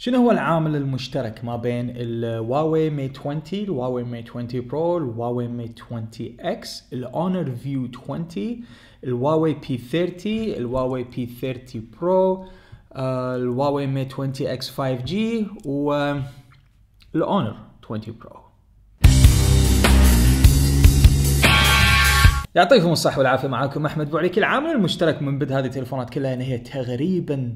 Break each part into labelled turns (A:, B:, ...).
A: شنو هو العامل المشترك ما بين الواوي مي 20 الواوي مي 20 برو الواوي مي 20 اكس الاونر فيو 20 الواوي بي 30 الواوي بي 30 برو الواوي مي 20 اكس 5 جي والاونر 20 برو يعطيكم الصحة والعافية معاكم أحمد بوعليك العامل المشترك من بد هذه التليفونات كلها إن هي تقريبا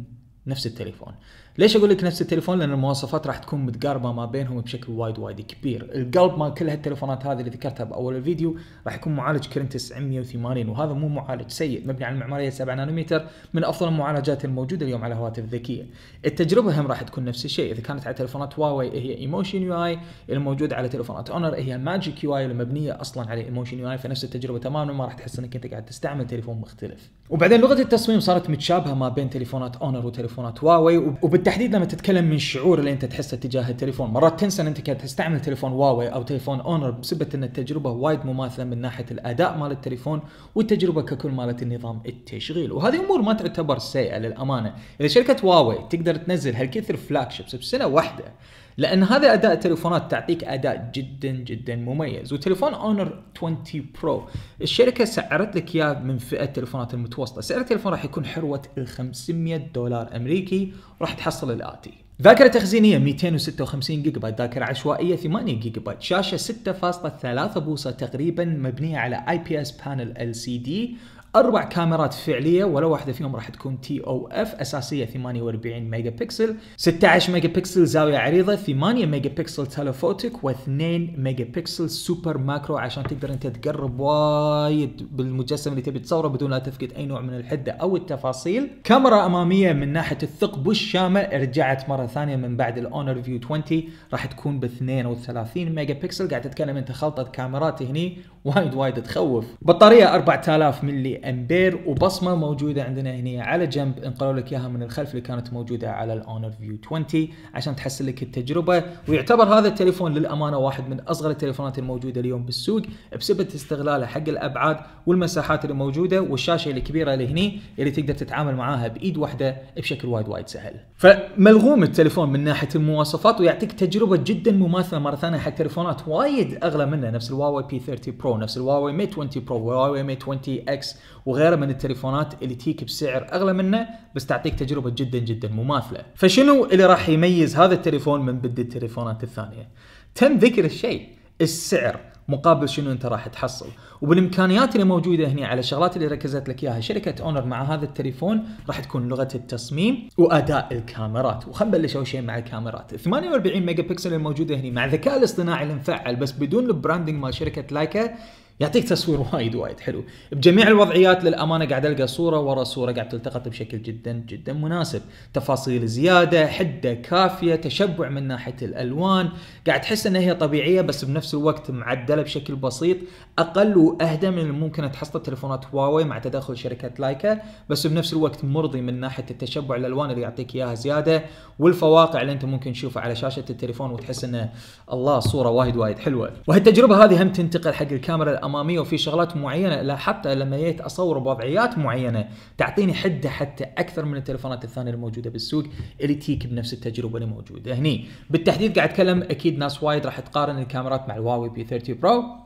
A: نفس التليفون ليش اقول لك نفس التليفون؟ لان المواصفات راح تكون متقاربه ما بينهم بشكل وايد وايد كبير، القلب مال كل هالتليفونات هذه اللي ذكرتها باول الفيديو راح يكون معالج كرن 980 وهذا مو معالج سيء، مبني على المعماريه 7 نانومتر من افضل المعالجات الموجوده اليوم على الهواتف الذكيه. التجربه هم راح تكون نفس الشيء، اذا كانت على تليفونات هواوي هي ايموشن يو اي، الموجوده على تليفونات اونر هي ماجيك يو اي المبنيه اصلا على ايموشن يو اي فنفس التجربه تماما ما راح تحس انك انت قاعد تستعمل تليفون مختلف. وبعدين لغه التصميم صارت متشابهه ما بين تليفونات اونر وتليفونات هواوي وب... وبالتحديد لما تتكلم من الشعور اللي انت تحسه تجاه التليفون مرات تنسى ان انت كنت تستعمل تليفون هواوي او تليفون اونر بسبب ان التجربه وايد مماثله من ناحيه الاداء مال التليفون والتجربه ككل مالت النظام التشغيل وهذه امور ما تعتبر سيئه للامانه اذا شركه هواوي تقدر تنزل هالكثر فلاج بسنه واحده لان هذا اداء التليفونات تعطيك اداء جدا جدا مميز وتليفون اونر 20 برو الشركه سعرت لك اياه من فئه التليفونات المتوسطه سعر التليفون راح يكون حروه ال 500 دولار امريكي وراح تحصل الاتي ذاكرة تخزينية 256 جيجا بايت، ذاكرة عشوائية 8 جيجا بايت، شاشة 6.3 بوصة تقريبا مبنية على اي بي اس بانل ال سي دي، اربع كاميرات فعليه ولا واحده فيهم راح تكون تي او اف اساسيه 48 ميجا بكسل 16 ميجا بكسل زاويه عريضه 8 ميجا بكسل تلفوتك و2 ميجا بكسل سوبر ماكرو عشان تقدر انت تقرب وايد بالمجسم اللي تبي تصوره بدون لا تفقد اي نوع من الحده او التفاصيل كاميرا اماميه من ناحيه الثقب والشامه رجعت مره ثانيه من بعد الاونر فيو 20 راح تكون ب 32 ميجا بكسل قاعد تتكلم انت خلطه كاميرات هني وايد وايد تخوف بطاريه 4000 ملي امبير وبصمه موجوده عندنا هنا على جنب انقلوا لك اياها من الخلف اللي كانت موجوده على الاونر فيو 20 عشان تحسن لك التجربه ويعتبر هذا التليفون للامانه واحد من اصغر التليفونات الموجوده اليوم بالسوق بسبب استغلاله حق الابعاد والمساحات اللي موجوده والشاشه الكبيره اللي هني اللي تقدر تتعامل معاها بايد واحده بشكل وايد وايد سهل. فملغوم التليفون من ناحيه المواصفات ويعطيك تجربه جدا مماثله مره ثانيه حق تليفونات وايد اغلى منه نفس الواوي بي 30 برو نفس الواوي ميت 20 برو والواوي ميت 20 اكس وغيره من التليفونات اللي تيك بسعر اغلى منه بس تعطيك تجربه جدا جدا مماثله فشنو اللي راح يميز هذا التليفون من بد التليفونات الثانيه تم ذكر الشيء السعر مقابل شنو انت راح تحصل وبالامكانيات اللي موجوده هنا على الشغلات اللي ركزت لك اياها شركه اونر مع هذا التليفون راح تكون لغه التصميم واداء الكاميرات وخلينا نبلش اول شيء مع الكاميرات 48 ميجا بكسل الموجوده هنا مع الذكاء الاصطناعي المفعل بس بدون البراندنج مال شركه لايكا يعطيك تصوير وايد وايد حلو بجميع الوضعيات للامانه قاعد القى صوره ورا صوره قاعد تلتقط بشكل جدا جدا مناسب تفاصيل زياده حده كافيه تشبع من ناحيه الالوان قاعد تحس انها هي طبيعيه بس بنفس الوقت معدله بشكل بسيط اقل واهدى من اللي ممكن تحصل تليفونات هواوي مع تدخل شركه لايكا بس بنفس الوقت مرضي من ناحيه التشبع الالوان اللي يعطيك اياها زياده والفواقع اللي انت ممكن تشوفها على شاشه التليفون وتحس انه الله صوره وايد وايد حلوه وهالتجربه هذه هم تنتقل حق الكاميرا اماميه وفي شغلات معينه لا حتى لما جيت اصور بوضعيات معينه تعطيني حده حتى اكثر من التليفونات الثانيه الموجوده بالسوق اللي تيك بنفس التجربه اللي موجوده هني بالتحديد قاعد اتكلم اكيد ناس وايد راح تقارن الكاميرات مع الواوي بي 30 برو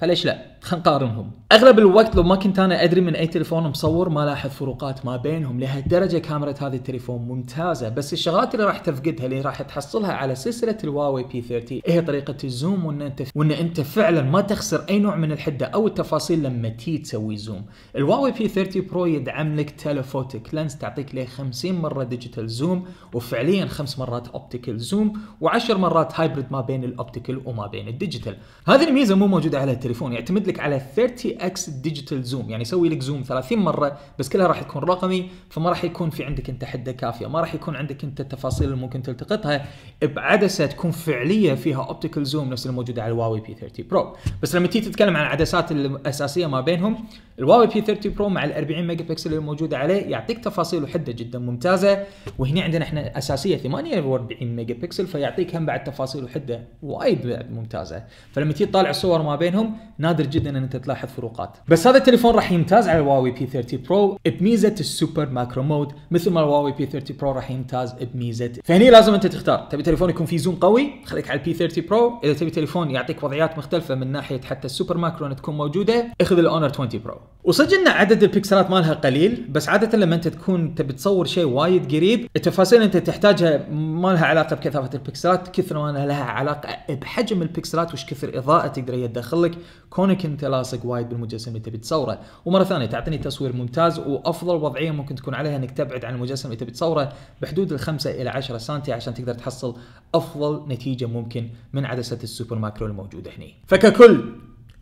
A: فليش لا خلينا نقارنهم اغلب الوقت لو ما كنت انا ادري من اي تليفون مصور ما لاحظ فروقات ما بينهم لهالدرجه كاميرا هذا التليفون ممتازه بس الشغلات اللي راح تفقدها اللي راح تحصلها على سلسله الواوي بي 30 هي طريقه الزوم وان انت وان انت فعلا ما تخسر اي نوع من الحده او التفاصيل لما تي تسوي زوم الواوي بي 30 برو يدعم لك تلفوتك لينس تعطيك ليه 50 مره ديجيتال زوم وفعليا خمس مرات اوبتيكال زوم و10 مرات هايبرد ما بين الاوبتيكال وما بين الديجيتال هذه الميزه مو موجوده على التليفون يعتمد لك على 30 اكس ديجيتال زوم يعني يسوي لك زوم 30 مره بس كلها راح تكون رقمي فما راح يكون في عندك انت حده كافيه ما راح يكون عندك انت التفاصيل اللي ممكن تلتقطها بعدسه تكون فعليه فيها اوبتيكال زوم نفس الموجوده على الواوي بي 30 برو بس لما تيجي تتكلم عن العدسات الاساسيه ما بينهم الواوي بي 30 برو مع ال 40 ميجا بكسل اللي موجوده عليه يعطيك تفاصيل وحده جدا ممتازه وهنا عندنا احنا اساسيه 48 ميجا بكسل فيعطيك هم بعد تفاصيل وحده وايد ممتازه فلما تيجي تطالع الصور ما بينهم نادر جدا ان انت تلاحظ فروقات بس هذا التليفون راح يمتاز على الواوي بي 30 برو بميزه السوبر ماكرو مود مثل ما الواوي بي 30 برو راح يمتاز بميزه فهني لازم انت تختار تبي تليفون يكون فيه زوم قوي خليك على البي 30 برو اذا تبي تليفون يعطيك وضعيات مختلفه من ناحيه حتى السوبر ماكرو تكون موجوده اخذ الاونر 20 برو وصدق ان عدد البكسلات مالها قليل بس عاده لما انت تكون تبي تصور شيء وايد قريب التفاصيل انت تحتاجها ما لها علاقه بكثافه البكسلات كثر ما لها علاقه بحجم البكسلات وش كثر اضاءه تقدر هي تدخلك كونك انت لاصق وايد بالمجسم اللي تبي تصوره ومره ثانيه تعطيني تصوير ممتاز وافضل وضعيه ممكن تكون عليها انك تبعد عن المجسم اللي تبي تصوره بحدود ال5 الى 10 سم عشان تقدر تحصل افضل نتيجه ممكن من عدسه السوبر ماكرو الموجوده هنا فككل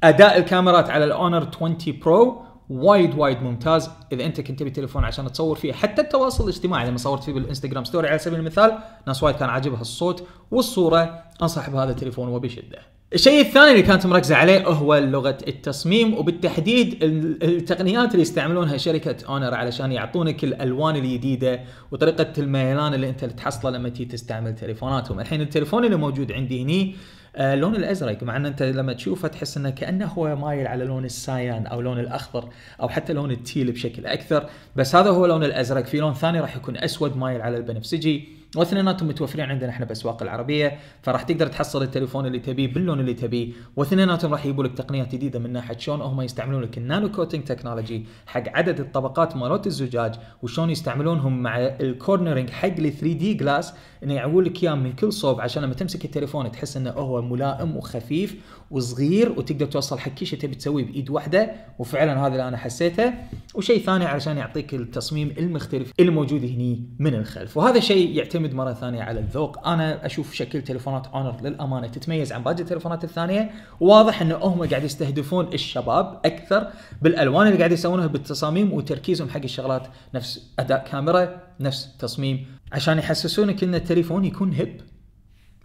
A: اداء الكاميرات على الاونر 20 برو وايد وايد ممتاز اذا انت كنت تبي تليفون عشان تصور فيه حتى التواصل الاجتماعي لما صورت فيه بالانستغرام ستوري على سبيل المثال ناس وايد كان عاجبها الصوت والصوره انصح بهذا التليفون وبشده. الشيء الثاني اللي كانت مركزه عليه هو لغه التصميم وبالتحديد التقنيات اللي يستعملونها شركه اونر علشان يعطونك الالوان الجديده وطريقه الميلان اللي انت تحصله لما تيجي تستعمل تليفوناتهم، الحين التليفون اللي موجود عندي هني آه، اللون الازرق مع ان انت لما تشوفه تحس انه كانه هو مايل على لون السايان او لون الاخضر او حتى لون التيل بشكل اكثر بس هذا هو لون الازرق في لون ثاني راح يكون اسود مايل على البنفسجي واثنيناتهم متوفرين عندنا احنا باسواق العربيه فراح تقدر تحصل التليفون اللي تبيه باللون اللي تبيه واثنيناتهم راح يجيبوا لك تقنيات جديده من ناحيه شلون هم يستعملون لك النانو كوتنج تكنولوجي حق عدد الطبقات مالوت الزجاج وشلون يستعملونهم مع الكورنرنج حق ال 3 دي جلاس انه يعول لك اياه من كل صوب عشان لما تمسك التليفون تحس انه هو ملائم وخفيف وصغير وتقدر توصل حق كل شيء تبي تسويه بايد واحده وفعلا هذا اللي انا حسيته وشيء ثاني علشان يعطيك التصميم المختلف الموجود هني من الخلف وهذا شيء يعتمد يعتمد مره ثانيه على الذوق انا اشوف شكل تليفونات اونر للامانه تتميز عن باقي التليفونات الثانيه واضح ان هم قاعد يستهدفون الشباب اكثر بالالوان اللي قاعد يسوونها بالتصاميم وتركيزهم حق الشغلات نفس اداء كاميرا نفس تصميم عشان يحسسونك ان التليفون يكون هب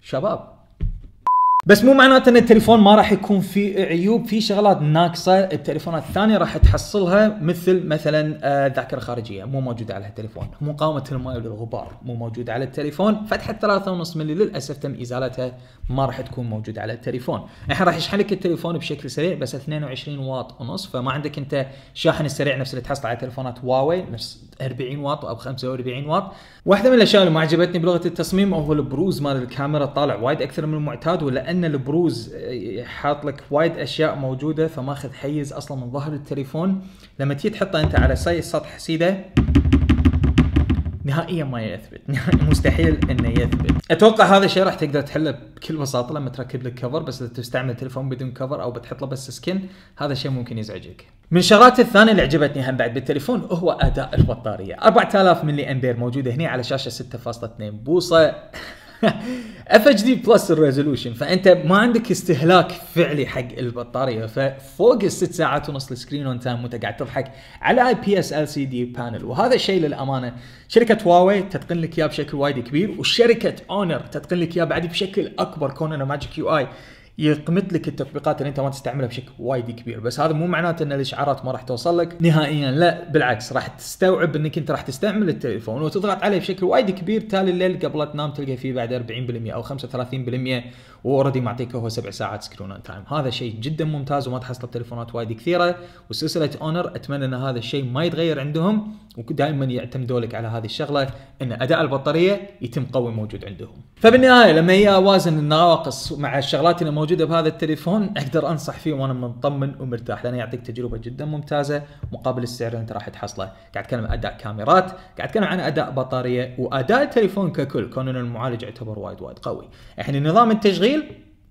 A: شباب بس مو معناته ان التليفون ما راح يكون فيه عيوب في شغلات ناقصه التليفونات الثانيه راح تحصلها مثل مثلا آه، ذاكره خارجيه مو موجوده على التليفون مقاومه الماء للغبار مو موجوده على التليفون فتحه 3.5 ملي للاسف تم ازالتها ما راح تكون موجوده على التليفون الحين راح يشحن لك التليفون بشكل سريع بس 22 واط ونص فما عندك انت الشاحن السريع نفس اللي تحصل على تليفونات هواوي نفس 40 واط او 45 واط واحده من الاشياء اللي ما عجبتني بلغه التصميم هو البروز مال الكاميرا طالع وايد اكثر من المعتاد ولان البروز حاط لك وايد اشياء موجوده فماخذ حيز اصلا من ظهر التليفون لما تيجي تحطه انت على سطح سيده نهائيا ما يثبت مستحيل انه يثبت اتوقع هذا الشيء راح تقدر تحله بكل بساطه لما تركب لك كفر بس اذا تستعمل تليفون بدون كفر او بتحط له بس سكن هذا الشيء ممكن يزعجك من الشغلات الثانيه اللي عجبتني هم بعد بالتليفون هو اداء البطاريه 4000 ملي امبير موجوده هنا على شاشه 6.2 بوصه اف اتش دي بلس الريزولوشن فانت ما عندك استهلاك فعلي حق البطاريه ففوق الست ساعات ونص السكرين اون تايم وانت قاعد تضحك على اي بي اس ال سي دي بانل وهذا الشيء للامانه شركه هواوي تتقن لك اياه بشكل وايد كبير وشركه اونر تتقن لك اياه بعد بشكل اكبر كوننا ماجيك يو اي يقمت لك التطبيقات اللي انت ما تستعملها بشكل وايد كبير بس هذا مو معناته ان الاشعارات ما راح توصل لك نهائيا لا بالعكس راح تستوعب انك انت راح تستعمل التليفون وتضغط عليه بشكل وايد كبير تالي الليل قبل تنام تلقى فيه بعد 40% او 35% واوريدي معطيك هو سبع ساعات سكرين اون تايم هذا شيء جدا ممتاز وما تحصل تليفونات وايد كثيره وسلسله اونر اتمنى ان هذا الشيء ما يتغير عندهم ودائما يعتمدوا لك على هذه الشغله ان اداء البطاريه يتم قوي موجود عندهم فبالنهايه لما هي اوازن النواقص مع الشغلات اللي موجوده بهذا التليفون اقدر انصح فيه وانا مطمن ومرتاح لانه يعطيك تجربه جدا ممتازه مقابل السعر اللي انت راح تحصله، قاعد اتكلم عن اداء كاميرات، قاعد اتكلم عن اداء بطاريه واداء التليفون ككل كون ان المعالج يعتبر وايد وايد قوي. احنا نظام التشغيل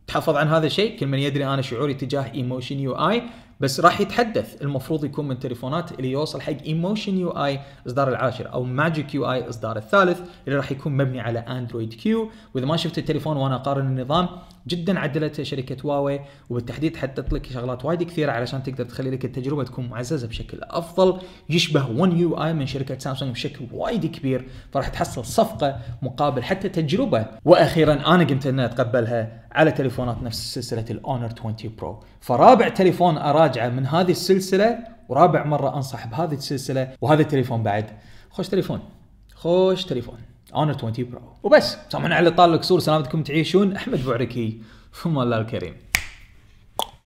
A: تحفظ عن هذا الشيء، كل من يدري انا شعوري تجاه ايموشن يو اي بس راح يتحدث المفروض يكون من تليفونات اللي يوصل حق ايموشن يو اي اصدار العاشر او ماجيك يو اي اصدار الثالث اللي راح يكون مبني على اندرويد كيو واذا ما شفت التليفون وانا اقارن النظام جدا عدلتها شركه هواوي وبالتحديد حطت لك شغلات وايد كثيره علشان تقدر تخلي لك التجربه تكون معززه بشكل افضل يشبه ون يو اي من شركه سامسونج بشكل وايد كبير فراح تحصل صفقه مقابل حتى تجربه واخيرا انا قمت ان اتقبلها على تليفونات نفس سلسله الاونر 20 برو فرابع تليفون اراجعه من هذه السلسله ورابع مره انصح بهذه السلسله وهذا التليفون بعد خوش تليفون خوش تليفون اونر 20 برو وبس سامعنا على طال الكسور سلامتكم تعيشون احمد بوعركي ثم الله الكريم